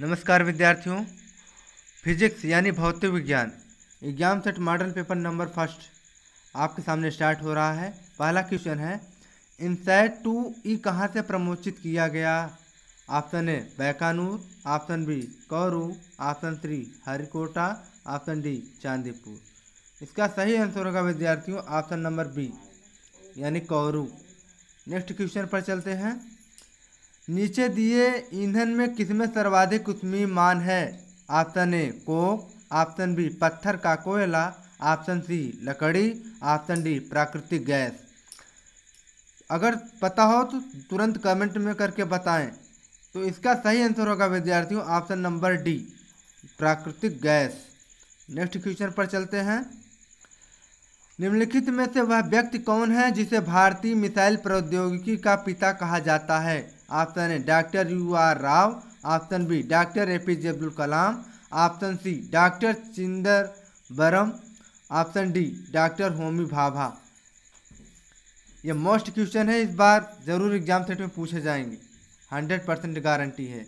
नमस्कार विद्यार्थियों फिजिक्स यानी भौतिक विज्ञान exam set model paper number first आपके सामने स्टार्ट हो रहा है पहला क्वेश्चन है इनसाइड टू ई कहाँ से प्रमोचित किया गया option A Baikonur option B Kourou option three Harikota option D Chandipur इसका सही आंसर होगा विद्यार्थियों ऑप्शन नंबर बी यानी कौरू नेक्स्ट क्वेश्चन पर चलते हैं नीचे दिए ईंधन में किसमें सर्वाधिक मान है option A coke option B पत्थर का कोयला ऑप्शन सी लकड़ी ऑप्शन डी प्राकृतिक गैस अगर पता हो तो तुरंत कमेंट में करके बताएं तो इसका सही आंसर होगा विद्यार्थियों ऑप्शन नंबर डी प्राकृतिक गैस नेक्स्ट क्वेश्चन पर चलते हैं निम्नलिखित में से वह व्यक्ति कौन है जिसे भारतीय मिसाइल प्रौद्योगिकी का पिता कहा जाता है option A doctor U R Rao option B doctor A P J Abdul Kalam option C doctor Chidambaram option D doctor Homi Bhabha ये मोस्ट क्वेश्चन है इस बार ज़रूर एग्जाम सेट में पूछे जाएंगे हंड्रेड परसेंट गारंटी है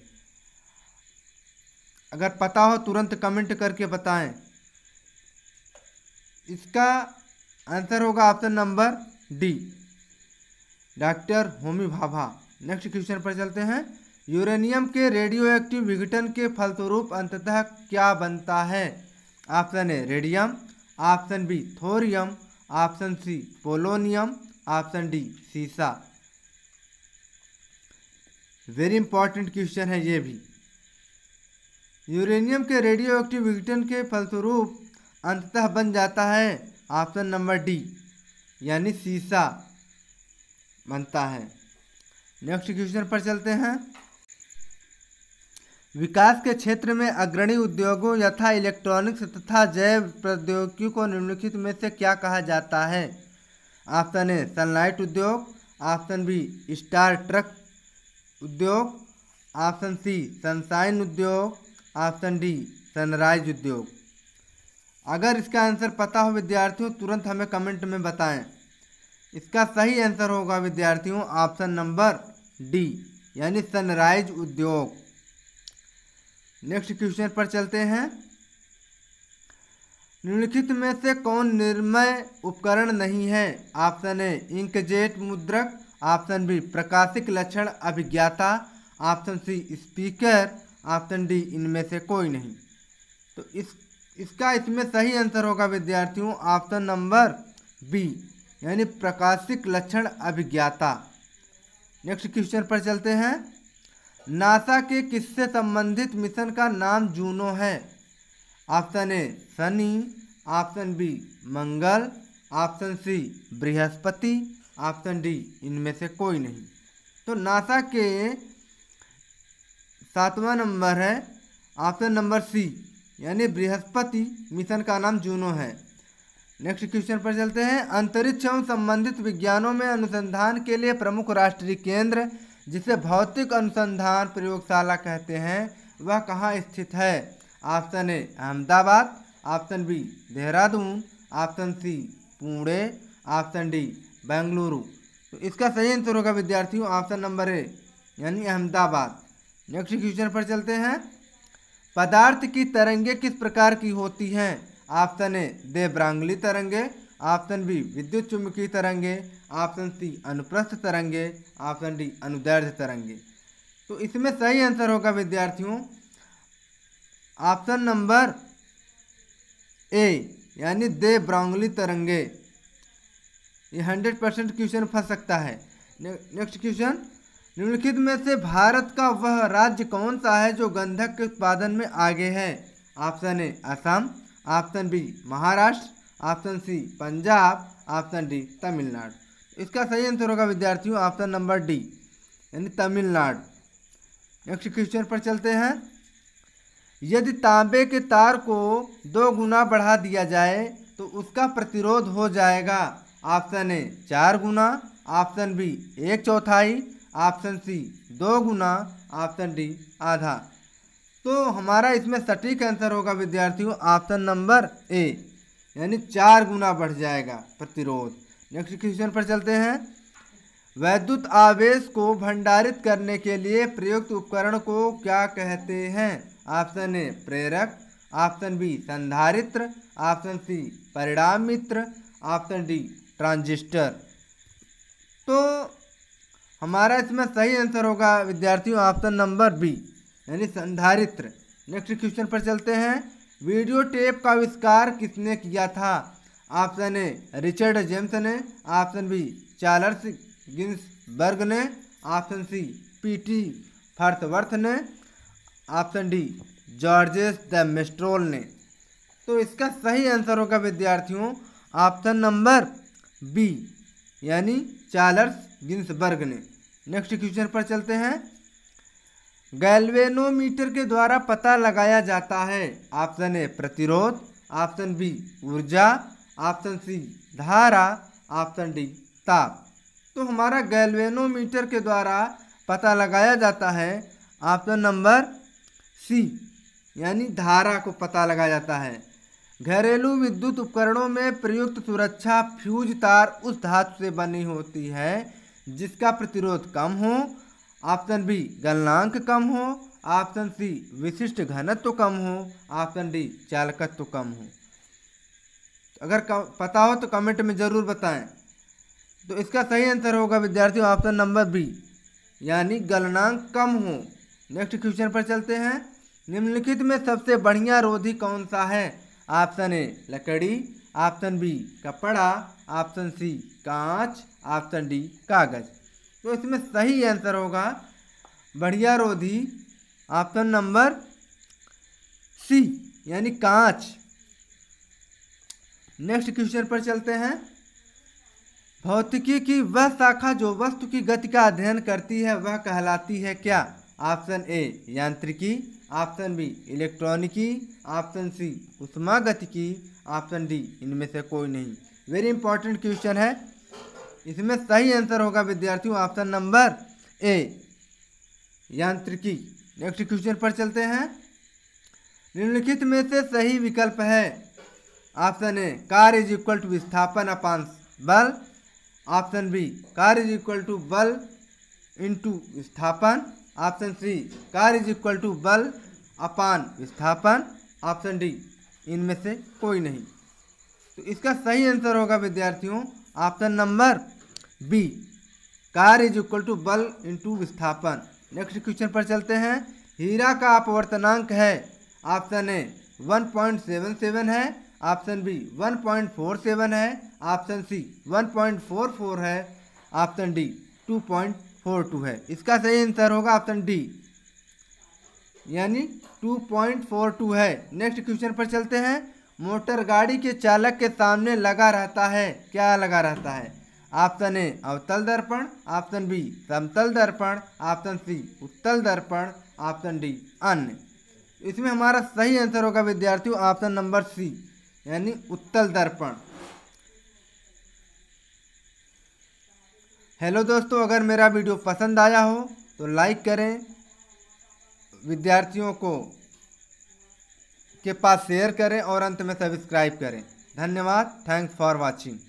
अगर पता हो तुरंत कमेंट करके बताएं इसका आंसर होगा option number D doctor Homi Bhabha next question पर चलते हैं यूरेनियम के रेडियो एक्टिव विघटन के फलस्वरूप अंततः क्या बनता है option A radium option B thorium option C polonium option D सीसा वेरी इंपॉर्टेंट क्वेश्चन है ये भी यूरेनियम के रेडियो एक्टिव विघटन के फलस्वरूप अंततः बन जाता है ऑप्शन नंबर डी यानी शीशा बनता है नेक्स्ट क्वेश्चन पर चलते हैं विकास के क्षेत्र में अग्रणी उद्योगों यथा इलेक्ट्रॉनिक्स तथा जैव प्रौद्योगिकी को निम्नलिखित में से क्या कहा जाता है ऑप्शन ए सनलाइट उद्योग ऑप्शन बी स्टार ट्रक उद्योग ऑप्शन सी सनसाइन उद्योग ऑप्शन डी सनराइज उद्योग अगर इसका आंसर पता हो विद्यार्थियों तुरंत हमें कमेंट में बताएं इसका सही आंसर होगा विद्यार्थियों ऑप्शन नंबर डी यानी सनराइज उद्योग नेक्स्ट क्वेश्चन पर चलते हैं निम्नलिखित में से कौन निर्मय उपकरण नहीं है ऑप्शन ए इंकजेट मुद्रक ऑप्शन बी प्रकाशिक लक्षण अभिज्ञाता option C speaker option D इनमें से कोई नहीं तो इस इसका इसमें सही आंसर होगा विद्यार्थियों ऑप्शन नंबर बी यानी प्रकाशिक लक्षण अभिज्ञाता नेक्स्ट क्वेश्चन पर चलते हैं नासा के किससे संबंधित मिशन का नाम जूनो है ऑप्शन ए शनि ऑप्शन बी मंगल ऑप्शन सी बृहस्पति ऑप्शन डी इनमें से कोई नहीं तो नासा के सातवां नंबर है ऑप्शन नंबर सी यानी बृहस्पति मिशन का नाम जूनो है नेक्स्ट क्वेश्चन पर चलते हैं अंतरिक्ष एवं संबंधित विज्ञानों में अनुसंधान के लिए प्रमुख राष्ट्रीय केंद्र जिसे भौतिक अनुसंधान प्रयोगशाला कहते हैं वह कहाँ स्थित है option A Ahmedabad option B Dehradun option C Pune option D Bengaluru तो इसका सही आंसर होगा विद्यार्थियों ऑप्शन नंबर ए यानी अहमदाबाद नेक्स्ट क्वेश्चन पर चलते हैं पदार्थ की तरंगे किस प्रकार की होती हैं ऑप्शन ए देवरांगली तरंगे ऑप्शन बी विद्युत चुंबकीय तरंगे ऑप्शन सी अनुप्रस्थ तरंगे ऑप्शन डी अनुदैर्ध तरंगे तो इसमें सही आंसर होगा विद्यार्थियों ऑप्शन नंबर ए यानी दे ब्रांगली तरंगे ये हंड्रेड परसेंट क्वेश्चन फंस सकता है ने, नेक्स्ट क्वेश्चन निम्नलिखित में से भारत का वह राज्य कौन सा है जो गंधक के उत्पादन में आगे है option A Assam option B Maharashtra option C Punjab option D Tamil Nadu इसका सही आंसर होगा विद्यार्थियों ऑप्शन नंबर डी यानी तमिलनाडु नेक्स्ट क्वेश्चन पर चलते हैं यदि तांबे के तार को दो गुना बढ़ा दिया जाए तो उसका प्रतिरोध हो जाएगा ऑप्शन ए चार गुना ऑप्शन बी एक चौथाई ऑप्शन सी दो गुना ऑप्शन डी आधा तो हमारा इसमें सटीक आंसर होगा विद्यार्थियों ऑप्शन नंबर ए यानी चार गुना बढ़ जाएगा प्रतिरोध नेक्स्ट क्वेश्चन पर चलते हैं वैद्युत आवेश को भंडारित करने के लिए प्रयुक्त उपकरण को क्या कहते हैं ऑप्शन ए प्रेरक ऑप्शन बी संधारित्र ऑप्शन सी परिणाम मित्र ऑप्शन डी ट्रांजिस्टर तो हमारा इसमें सही आंसर होगा विद्यार्थियों ऑप्शन नंबर बी यानी संधारित्र नेक्स्ट क्वेश्चन पर चलते हैं वीडियो टेप का आविष्कार किसने किया था ऑप्शन ए रिचर्ड जेम्स ने ऑप्शन बी चार्ल्स गिन्सबर्ग ने ऑप्शन सी पीटी फर्थवर्थ ने option D Georges de Mestral ने तो इसका सही आंसर होगा विद्यार्थियों ऑप्शन नंबर बी यानी चार्ल्स गिन्सबर्ग ने नेक्स्ट क्वेश्चन पर चलते हैं गैल्वेनोमीटर के द्वारा पता लगाया जाता है ऑप्शन ए प्रतिरोध ऑप्शन बी ऊर्जा ऑप्शन सी धारा ऑप्शन डी ताप तो हमारा गैल्वेनोमीटर के द्वारा पता लगाया जाता है ऑप्शन नंबर सी यानी धारा को पता लगाया जाता है घरेलू विद्युत उपकरणों में प्रयुक्त सुरक्षा फ्यूज तार उस धातु से बनी होती है जिसका प्रतिरोध कम हो ऑप्शन बी गलनांक कम हो ऑप्शन सी विशिष्ट घनत्व तो कम हो ऑप्शन डी चालकत्व तो कम हो तो अगर पता हो तो कमेंट में ज़रूर बताएं तो इसका सही आंसर होगा विद्यार्थियों ऑप्शन नंबर बी यानी गलनांक कम हो नेक्स्ट क्वेश्चन पर चलते हैं निम्नलिखित में सबसे बढ़िया रोधी कौन सा है ऑप्शन ए लकड़ी ऑप्शन बी कपड़ा ऑप्शन सी कांच ऑप्शन डी कागज तो इसमें सही आंसर होगा बढ़िया रोधी ऑप्शन नंबर सी यानी कांच नेक्स्ट क्वेश्चन पर चलते हैं भौतिकी की वह शाखा जो वस्तु की गति का अध्ययन करती है वह कहलाती है क्या ऑप्शन ए यांत्रिकी ऑप्शन बी इलेक्ट्रॉनिकी ऑप्शन सी उष्मा की ऑप्शन डी इनमें से कोई नहीं वेरी इंपॉर्टेंट क्वेश्चन है इसमें सही आंसर होगा विद्यार्थियों ऑप्शन नंबर ए यांत्रिकी नेक्स्ट क्वेश्चन पर चलते हैं निम्नलिखित में से सही विकल्प है ऑप्शन ए कार इज इक्वल टू स्थापन अपान बल ऑप्शन बी कार इज इक्वल टू बल इंटू स्थापन ऑप्शन सी कार इज इक्वल टू बल अपान विस्थापन ऑप्शन डी इनमें से कोई नहीं तो इसका सही आंसर होगा विद्यार्थियों ऑप्शन नंबर बी कार इज इक्वल टू बल इंटू विस्थापन नेक्स्ट क्वेश्चन पर चलते हैं हीरा का अपवर्तनांक है ऑप्शन ए 1.77 है ऑप्शन बी 1.47 है ऑप्शन सी 1.44 है option D point four two है इसका सही आंसर होगा ऑप्शन डी यानी टू पॉइंट फोर टू है नेक्स्ट क्वेश्चन पर चलते हैं मोटर गाड़ी के चालक के सामने लगा रहता है क्या लगा रहता है ऑप्शन ए अवतल दर्पण ऑप्शन बी समतल दर्पण ऑप्शन सी उत्तल दर्पण ऑप्शन डी अन्य इसमें हमारा सही आंसर होगा विद्यार्थियों ऑप्शन नंबर सी यानी उत्तल दर्पण हेलो दोस्तों अगर मेरा वीडियो पसंद आया हो तो लाइक करें विद्यार्थियों को के पास शेयर करें और अंत में सब्सक्राइब करें धन्यवाद थैंक्स फॉर वाचिंग